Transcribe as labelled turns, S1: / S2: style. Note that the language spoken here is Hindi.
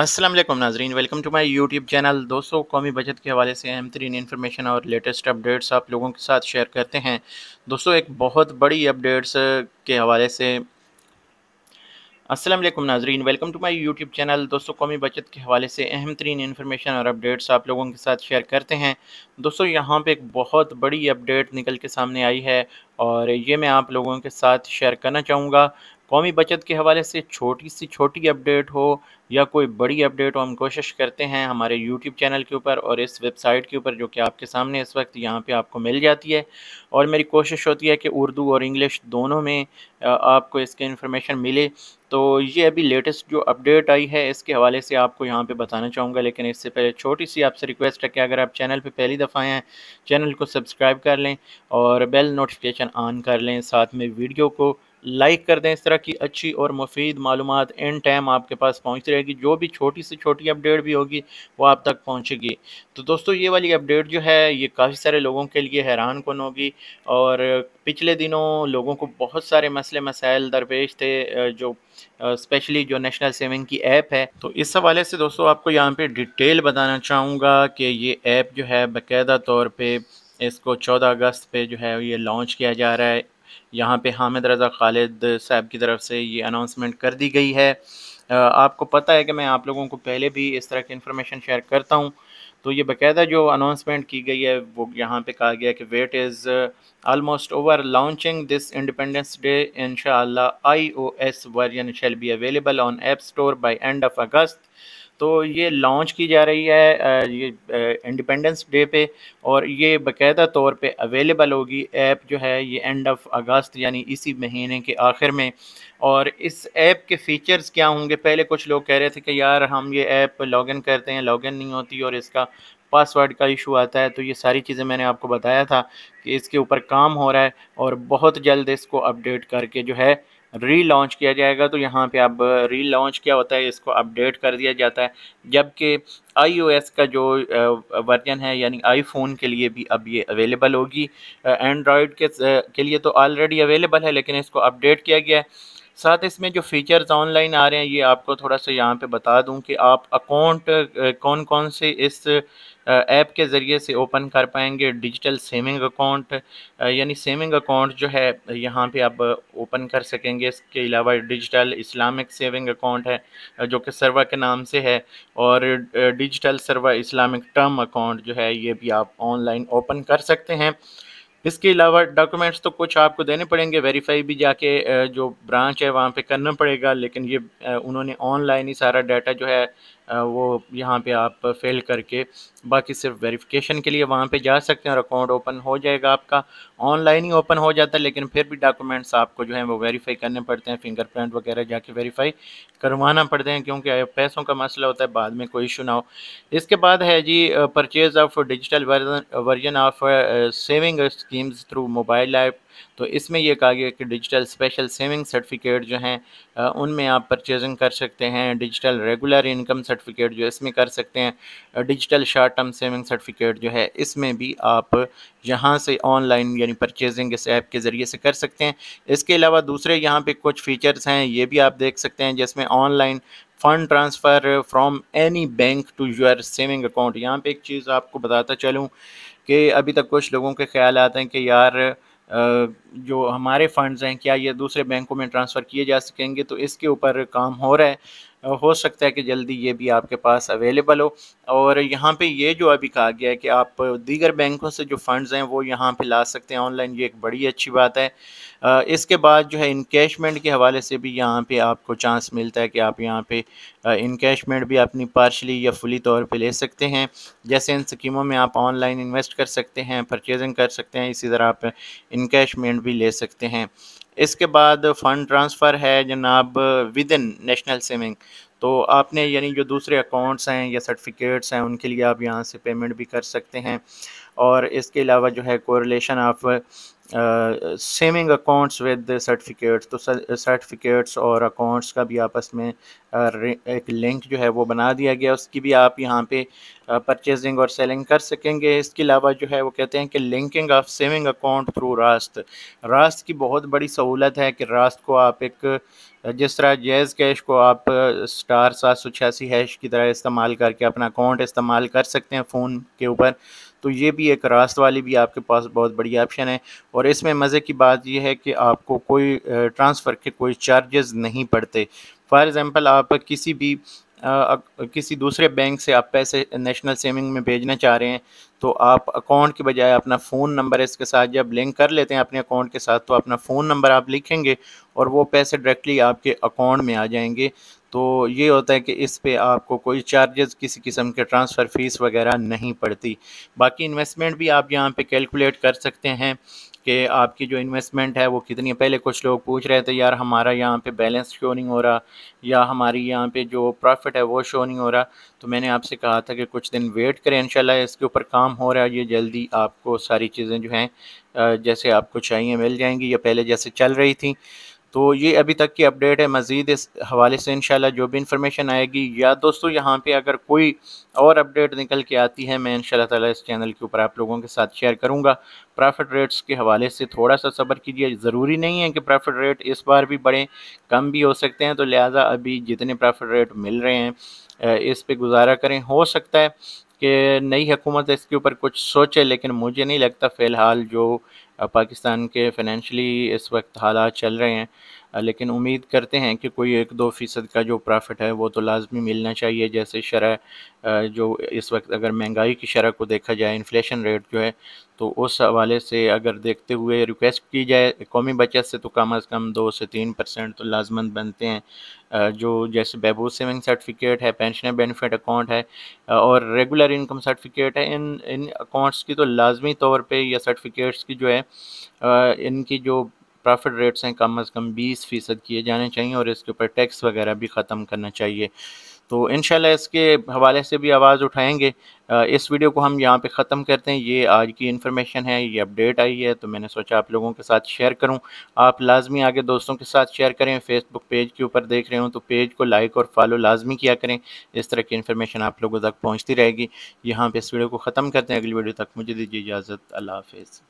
S1: असलम नाजरीन welcome to my YouTube channel दोस्तों कौमी बचत के हवाले से अहम तरीन इन्फॉर्मेशन और लेटेस्ट अपडेट्स आप लोगों के साथ शेयर करते हैं दोस्तों एक बहुत बड़ी अपडेट्स के हवाले से असलम नाजरीन welcome to my YouTube channel दोस्तों कौमी बचत के हवाले से अहम तरीन इन्फॉर्मेशन और अपडेट्स आप लोगों के साथ शेयर करते हैं दोस्तों यहाँ पे एक बहुत बड़ी अपडेट निकल के सामने आई है और ये मैं आप लोगों के साथ शेयर करना चाहूँगा कौमी बचत के हवाले से छोटी सी छोटी अपडेट हो या कोई बड़ी अपडेट हो हम कोशिश करते हैं हमारे यूट्यूब चैनल के ऊपर और इस वेबसाइट के ऊपर जो कि आपके सामने इस वक्त यहाँ पे आपको मिल जाती है और मेरी कोशिश होती है कि उर्दू और इंग्लिश दोनों में आपको इसके इन्फॉर्मेशन मिले तो ये अभी लेटेस्ट जो अपडेट आई है इसके हवाले से आपको यहाँ पे बताना चाहूँगा लेकिन इससे पहले छोटी सी आपसे रिक्वेस्ट है कि अगर आप चैनल पे पहली दफ़ा आए हैं चैनल को सब्सक्राइब कर लें और बेल नोटिफिकेशन ऑन कर लें साथ में वीडियो को लाइक कर दें इस तरह की अच्छी और मुफीद मालूम एन टाइम आपके पास पहुँच रहेगी जो भी छोटी से छोटी अपडेट भी होगी वो आप तक पहुँचेगी तो दोस्तों ये वाली अपडेट जो है ये काफ़ी सारे लोगों के लिए हैरान कन होगी और पिछले दिनों लोगों को बहुत सारे मसले मसाइल दरपेश थे जो स्पेशली जो नेशनल सेविंग की ऐप है तो इस हवाले से दोस्तों आपको यहाँ पर डिटेल बताना चाहूँगा कि ये ऐप जो है बाकायदा तौर पर इसको 14 अगस्त पे जो है ये लॉन्च किया जा रहा है यहाँ पे हामिद रज़ा खालिद साहब की तरफ से ये अनाउंसमेंट कर दी गई है आपको पता है कि मैं आप लोगों को पहले भी इस तरह की इन्फॉर्मेशन शेयर करता हूँ तो ये बाकायदा जो अनाउंसमेंट की गई है वो यहाँ पे कहा गया कि wait is almost over launching this Independence Day in I O S version shall be available on app store by end of August तो ये लॉन्च की जा रही है ये इंडिपेंडेंस डे पे और ये बाकायदा तौर पे अवेलेबल होगी ऐप जो है ये एंड ऑफ अगस्त यानी इसी महीने के आखिर में और इस ऐप के फीचर्स क्या होंगे पहले कुछ लोग कह रहे थे कि यार हम ये ऐप लॉगिन करते हैं लॉगिन नहीं होती और इसका पासवर्ड का इशू आता है तो ये सारी चीज़ें मैंने आपको बताया था कि इसके ऊपर काम हो रहा है और बहुत जल्द इसको अपडेट करके जो है रीलॉन्च किया जाएगा तो यहाँ पे अब रीलॉन्च क्या होता है इसको अपडेट कर दिया जाता है जबकि आईओएस का जो वर्जन है यानी आईफोन के लिए भी अब ये अवेलेबल होगी एंड्रॉयड के के लिए तो ऑलरेडी अवेलेबल है लेकिन इसको अपडेट किया गया है साथ इसमें जो फीचर्स ऑनलाइन आ रहे हैं ये आपको थोड़ा सा यहाँ पे बता दूँ कि आप अकाउंट कौन कौन से इस ऐप के ज़रिए से ओपन कर पाएंगे डिजिटल सेविंग अकाउंट यानी सेविंग अकाउंट जो है यहाँ पे आप ओपन कर सकेंगे इसके अलावा डिजिटल इस्लामिक सेविंग अकाउंट है जो कि सर्वा के नाम से है और डिजिटल सर्वा इस्लामिक टर्म अकाउंट जो है ये भी आप ऑनलाइन ओपन कर सकते हैं इसके अलावा डॉक्यूमेंट्स तो कुछ आपको देने पड़ेंगे वेरीफाई भी जाके जो ब्रांच है वहाँ पे करना पड़ेगा लेकिन ये उन्होंने ऑनलाइन ही सारा डाटा जो है वो यहाँ पे आप फिल करके बाकी सिर्फ वेरिफिकेशन के लिए वहाँ पे जा सकते हैं और अकाउंट ओपन हो जाएगा आपका ऑनलाइन ही ओपन हो जाता है लेकिन फिर भी डॉक्यूमेंट्स आपको जो है वो वेरीफाई करने पड़ते हैं फिंगरप्रिंट वगैरह जाके वेरीफाई करवाना पड़ते हैं क्योंकि पैसों का मसला होता है बाद में कोई इशू ना हो इसके बाद है जी purchase of digital version version of saving schemes through mobile app तो इसमें यह कहा गया कि डिजिटल स्पेशल सेविंग सर्टिफिकेट जो हैं उनमें आप परचेजिंग कर सकते हैं डिजिटल रेगुलर इनकम सर्टिफिकेट जो इसमें कर सकते हैं digital short term saving certificate जो है इसमें भी आप यहाँ से ऑनलाइन यानी परचेजिंग इस ऐप के ज़रिए से कर सकते हैं इसके अलावा दूसरे यहाँ पर कुछ फीचर्स हैं ये भी आप देख सकते हैं जिसमें online fund transfer from any bank to your saving account यहाँ पे एक चीज़ आपको बताता चलूँ कि अभी तक कुछ लोगों के ख्याल आते हैं कि यार जो हमारे फंड्स हैं क्या ये दूसरे बैंकों में ट्रांसफ़र किए जा सकेंगे तो इसके ऊपर काम हो रहा है हो सकता है कि जल्दी ये भी आपके पास अवेलेबल हो और यहाँ पे ये जो अभी कहा गया है कि आप दीगर बैंकों से जो फंड्स हैं वो यहाँ पे ला सकते हैं ऑनलाइन ये एक बड़ी अच्छी बात है इसके बाद जो है इनकेशमेंट के हवाले से भी यहाँ पे आपको चांस मिलता है कि आप यहाँ पे इनकेशमेंट भी अपनी पार्शली या फुली तौर पे ले सकते हैं जैसे इन स्कीमों में आप ऑनलाइन इन्वेस्ट कर सकते हैं परचेजिंग कर सकते हैं इसी तरह आप इनकेशमेंट भी ले सकते हैं इसके बाद फ़ंड ट्रांसफ़र है जनाब विद इन नेशनल सेविंग तो आपने यानी जो दूसरे अकाउंट्स हैं या सर्टिफिकेट्स हैं उनके लिए आप यहाँ से पेमेंट भी कर सकते हैं और इसके अलावा जो है correlation of saving accounts with certificates तो सर्टिफिकेट्स और अकाउंट्स का भी आपस में uh, एक लिंक जो है वो बना दिया गया उसकी भी आप यहाँ पे परचेजिंग uh, और सेलिंग कर सकेंगे इसके अलावा जो है वो कहते हैं कि linking of saving account through Raast Raast की बहुत बड़ी सहूलत है कि रास्त को आप एक uh, जिस तरह जैज़ कैश को आप स्टार सात सौ छियासी हैश की तरह इस्तेमाल करके अपना अकाउंट इस्तेमाल कर सकते हैं फ़ोन के ऊपर तो ये भी एक रास्त वाली भी आपके पास बहुत बड़ी ऑप्शन है और इसमें मज़े की बात यह है कि आपको कोई ट्रांसफ़र के कोई चार्जेस नहीं पड़ते फॉर एग्ज़ाम्पल आप किसी भी आ, किसी दूसरे बैंक से आप पैसे नेशनल सेविंग में भेजना चाह रहे हैं तो आप अकाउंट के बजाय अपना फ़ोन नंबर इसके साथ जब लिंक कर लेते हैं अपने अकाउंट के साथ तो अपना फ़ोन नंबर आप लिखेंगे और वो पैसे डायरेक्टली आपके अकाउंट में आ जाएंगे तो ये होता है कि इस पे आपको कोई चार्जेस किसी किस्म के ट्रांसफ़र फ़ीस वगैरह नहीं पड़ती बाकी इन्वेस्टमेंट भी आप यहाँ पे कैलकुलेट कर सकते हैं कि आपकी जो इन्वेस्टमेंट है वो कितनी है पहले कुछ लोग पूछ रहे थे यार हमारा यहाँ पे बैलेंस शो नहीं हो रहा या हमारी यहाँ पे जो प्रॉफिट है वो शो नहीं हो रहा तो मैंने आपसे कहा था कि कुछ दिन वेट करें इंशाल्लाह इसके ऊपर काम हो रहा है ये जल्दी आपको सारी चीज़ें जो हैं जैसे आपको चाहिए मिल जाएंगी या पहले जैसे चल रही थी तो ये अभी तक की अपडेट है मज़ीद इस हवाले से इंशाल्लाह जो भी इंफॉर्मेशन आएगी या दोस्तों यहाँ पे अगर कोई और अपडेट निकल के आती है मैं इंशाल्लाह ताला इस चैनल के ऊपर आप लोगों के साथ शेयर करूँगा प्रॉफिट रेट्स के हवाले से थोड़ा सा सब्र कीजिए ज़रूरी नहीं है कि प्रॉफिट रेट इस बार भी बढ़ें कम भी हो सकते हैं तो लिहाजा अभी जितने प्रॉफिट रेट मिल रहे हैं इस पर गुजारा करें हो सकता है कि नई हुकूमत इसके ऊपर कुछ सोचे लेकिन मुझे नहीं लगता फ़िलहाल जो पाकिस्तान के फाइनेंशली इस वक्त हालात चल रहे हैं लेकिन उम्मीद करते हैं कि कोई एक दो फ़ीसद का जो प्रॉफिट है वो तो लाजमी मिलना चाहिए जैसे शरह जो इस वक्त अगर महंगाई की शरह को देखा जाए इन्फ्लेशन रेट जो है तो उस हवाले से अगर देखते हुए रिक्वेस्ट की जाए कौमी बचत से तो कम अज़ कम दो से तीन परसेंट तो लाजमंद बनते हैं जो जैसे बहबूज सेविंग सर्टिफिकेट है पेंशनर बेनिफिट अकाउंट है और रेगुलर इनकम सर्टिफिकेट है इन इन अकाउंट्स की तो लाजमी तौर पर या सर्टिफिकेट्स की जो है इनकी जो प्रॉफिट रेट्स हैं कम अज़ कम बीस फ़ीसद किए जाने चाहिए और इसके ऊपर टैक्स वगैरह भी ख़त्म करना चाहिए तो इन इसके हवाले से भी आवाज़ उठाएंगे इस वीडियो को हम यहाँ पे ख़त्म करते हैं ये आज की इन्फॉर्मेशन है ये अपडेट आई है तो मैंने सोचा आप लोगों के साथ शेयर करूँ आप लाजमी आगे दोस्तों के साथ शेयर करें फेसबुक पेज के ऊपर देख रहे हो तो पेज को लाइक और फॉलो लाजमी किया करें इस तरह की इन्फॉर्मेशन आप लोगों तक पहुँचती रहेगी यहाँ पर इस वीडियो को ख़त्म करते हैं अगली वीडियो तक मुझे दीजिए इजाज़त अल्लाह हाफिज़